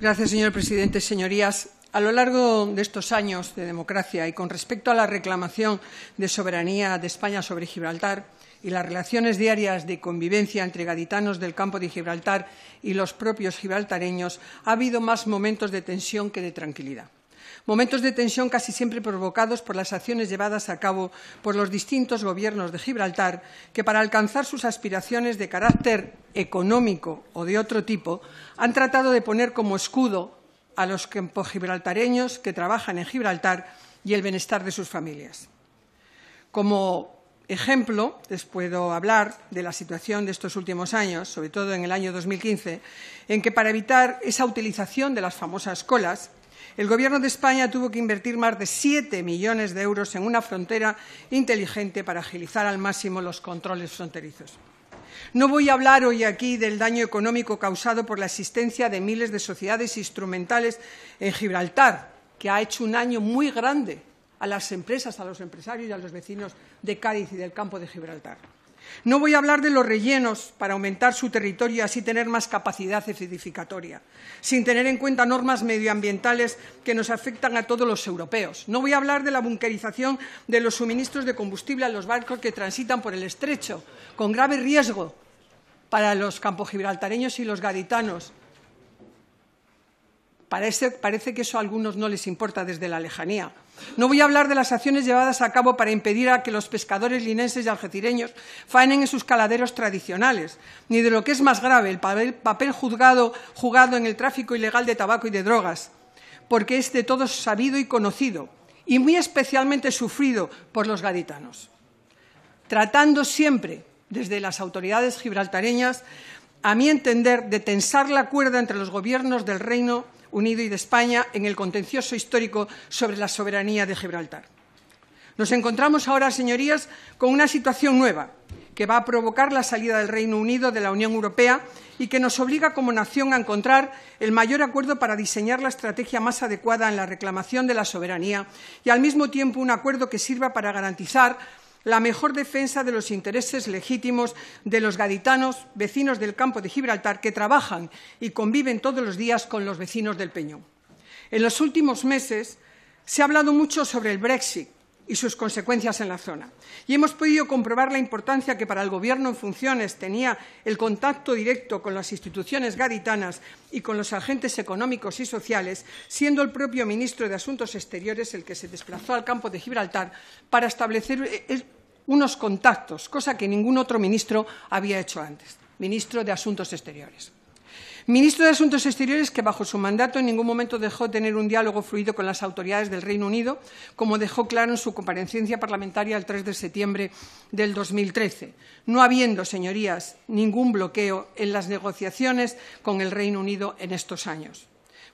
Gracias, señor presidente. Señorías, a lo largo de estos años de democracia y con respecto a la reclamación de soberanía de España sobre Gibraltar y las relaciones diarias de convivencia entre gaditanos del campo de Gibraltar y los propios gibraltareños, ha habido más momentos de tensión que de tranquilidad. Momentos de tensión casi siempre provocados por las acciones llevadas a cabo por los distintos gobiernos de Gibraltar, que para alcanzar sus aspiraciones de carácter económico o de otro tipo, han tratado de poner como escudo a los gibraltareños que trabajan en Gibraltar y el bienestar de sus familias. Como ejemplo, les puedo hablar de la situación de estos últimos años, sobre todo en el año 2015, en que para evitar esa utilización de las famosas colas, el Gobierno de España tuvo que invertir más de siete millones de euros en una frontera inteligente para agilizar al máximo los controles fronterizos. No voy a hablar hoy aquí del daño económico causado por la existencia de miles de sociedades instrumentales en Gibraltar, que ha hecho un año muy grande a las empresas, a los empresarios y a los vecinos de Cádiz y del campo de Gibraltar. No voy a hablar de los rellenos para aumentar su territorio y así tener más capacidad edificatoria, sin tener en cuenta normas medioambientales que nos afectan a todos los europeos. No voy a hablar de la bunkerización de los suministros de combustible a los barcos que transitan por el estrecho, con grave riesgo para los campogibraltareños y los gaditanos, Parece, que eso a algunos no les importa desde la lejanía. No voy a hablar de las acciones llevadas a cabo para impedir a que los pescadores linenses y algecireños faenen en sus caladeros tradicionales, ni de lo que es más grave, el papel, juzgado, jugado en el tráfico ilegal de tabaco y de drogas, porque es de todos sabido y conocido, y muy especialmente sufrido por los gaditanos. Tratando siempre, desde las autoridades gibraltareñas, a mi entender, de tensar la cuerda entre los gobiernos del reino Unido y de España en el contencioso histórico sobre la soberanía de Gibraltar. Nos encontramos ahora, señorías, con una situación nueva que va a provocar la salida del Reino Unido de la Unión Europea y que nos obliga como nación a encontrar el mayor acuerdo para diseñar la estrategia más adecuada en la reclamación de la soberanía y, al mismo tiempo, un acuerdo que sirva para garantizar la mejor defensa de los intereses legítimos de los gaditanos, vecinos del campo de Gibraltar, que trabajan y conviven todos los días con los vecinos del Peñón. En los últimos meses se ha hablado mucho sobre el Brexit y sus consecuencias en la zona. Y hemos podido comprobar la importancia que para el Gobierno en funciones tenía el contacto directo con las instituciones gaditanas y con los agentes económicos y sociales, siendo el propio ministro de Asuntos Exteriores el que se desplazó al campo de Gibraltar para establecer eh, eh, unos contactos, cosa que ningún otro ministro había hecho antes, ministro de Asuntos Exteriores. Ministro de Asuntos Exteriores que bajo su mandato en ningún momento dejó tener un diálogo fluido con las autoridades del Reino Unido, como dejó claro en su comparecencia parlamentaria el 3 de septiembre del 2013, no habiendo, señorías, ningún bloqueo en las negociaciones con el Reino Unido en estos años.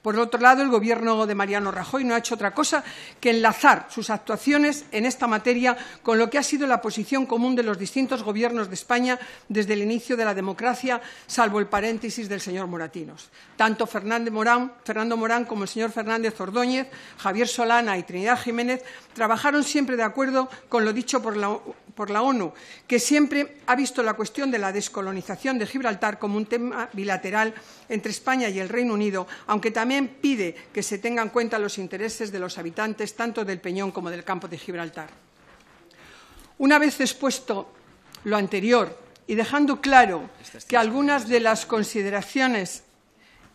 Por otro lado, el Gobierno de Mariano Rajoy no ha hecho otra cosa que enlazar sus actuaciones en esta materia con lo que ha sido la posición común de los distintos gobiernos de España desde el inicio de la democracia, salvo el paréntesis del señor Moratinos. Tanto Morán, Fernando Morán como el señor Fernández Ordóñez, Javier Solana y Trinidad Jiménez trabajaron siempre de acuerdo con lo dicho por la por la ONU, que siempre ha visto la cuestión de la descolonización de Gibraltar como un tema bilateral entre España y el Reino Unido, aunque también pide que se tengan en cuenta los intereses de los habitantes tanto del Peñón como del campo de Gibraltar. Una vez expuesto lo anterior y dejando claro que algunas de las consideraciones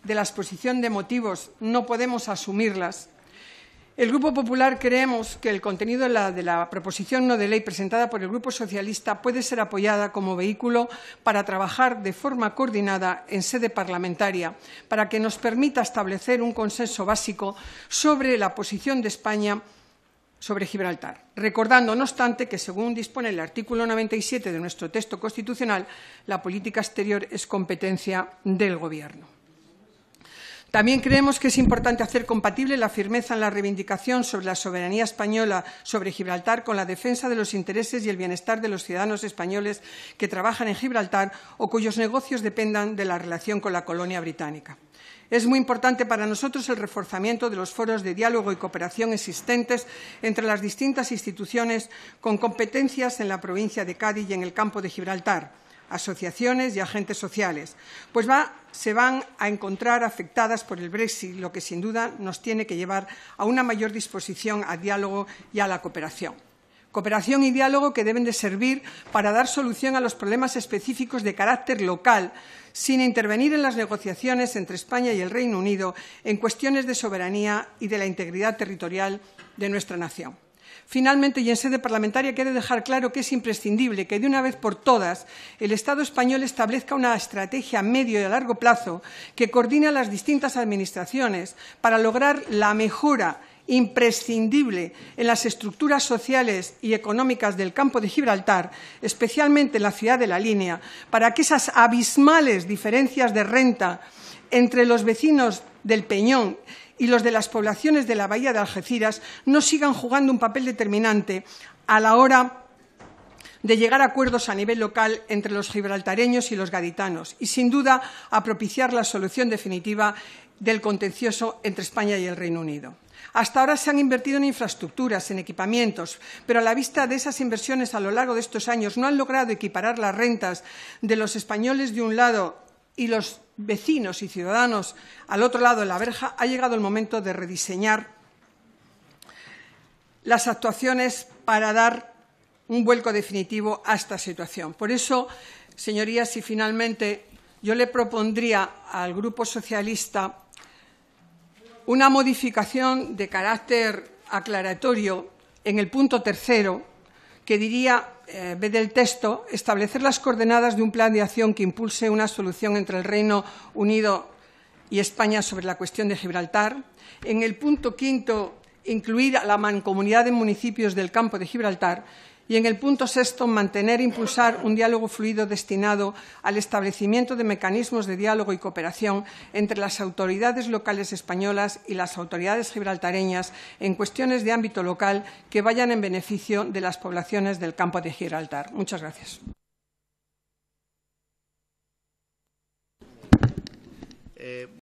de la exposición de motivos no podemos asumirlas, el Grupo Popular creemos que el contenido de la, proposición no de ley presentada por el Grupo Socialista puede ser apoyada como vehículo para trabajar de forma coordinada en sede parlamentaria, para que nos permita establecer un consenso básico sobre la posición de España sobre Gibraltar, recordando, no obstante, que según dispone el artículo 97 de nuestro texto constitucional, la política exterior es competencia del Gobierno. También creemos que es importante hacer compatible la firmeza en la reivindicación sobre la soberanía española sobre Gibraltar con la defensa de los intereses y el bienestar de los ciudadanos españoles que trabajan en Gibraltar o cuyos negocios dependan de la relación con la colonia británica. Es muy importante para nosotros el reforzamiento de los foros de diálogo y cooperación existentes entre las distintas instituciones con competencias en la provincia de Cádiz y en el campo de Gibraltar asociaciones y agentes sociales, pues se van a encontrar afectadas por el Brexit, lo que sin duda nos tiene que llevar a una mayor disposición al diálogo y a la cooperación. Cooperación y diálogo que deben de servir para dar solución a los problemas específicos de carácter local, sin intervenir en las negociaciones entre España y el Reino Unido en cuestiones de soberanía y de la integridad territorial de nuestra nación. Finalmente, y en sede parlamentaria, quiero dejar claro que es imprescindible que, de una vez por todas, el Estado español establezca una estrategia a medio y a largo plazo que coordine a las distintas administraciones para lograr la mejora imprescindible en las estructuras sociales y económicas del campo de Gibraltar, especialmente en la ciudad de La Línea, para que esas abismales diferencias de renta entre los vecinos del Peñón y los de las poblaciones de la bahía de Algeciras no sigan jugando un papel determinante a la hora de llegar a acuerdos a nivel local entre los gibraltareños y los gaditanos y, sin duda, a propiciar la solución definitiva del contencioso entre España y el Reino Unido. Hasta ahora se han invertido en infraestructuras, en equipamientos, pero a la vista de esas inversiones a lo largo de estos años no han logrado equiparar las rentas de los españoles de un lado y los vecinos y ciudadanos al otro lado de la verja, ha llegado el momento de rediseñar las actuaciones para dar un vuelco definitivo a esta situación. Por eso, señorías, y finalmente yo le propondría al Grupo Socialista una modificación de carácter aclaratorio en el punto tercero que diría, eh, ve del texto, establecer las coordenadas de un plan de acción que impulse una solución entre el Reino Unido y España sobre la cuestión de Gibraltar. En el punto quinto, incluir a la mancomunidad de municipios del campo de Gibraltar y en el punto sexto, mantener e impulsar un diálogo fluido destinado al establecimiento de mecanismos de diálogo y cooperación entre las autoridades locales españolas y las autoridades gibraltareñas en cuestiones de ámbito local que vayan en beneficio de las poblaciones del campo de Gibraltar. Muchas gracias. Eh,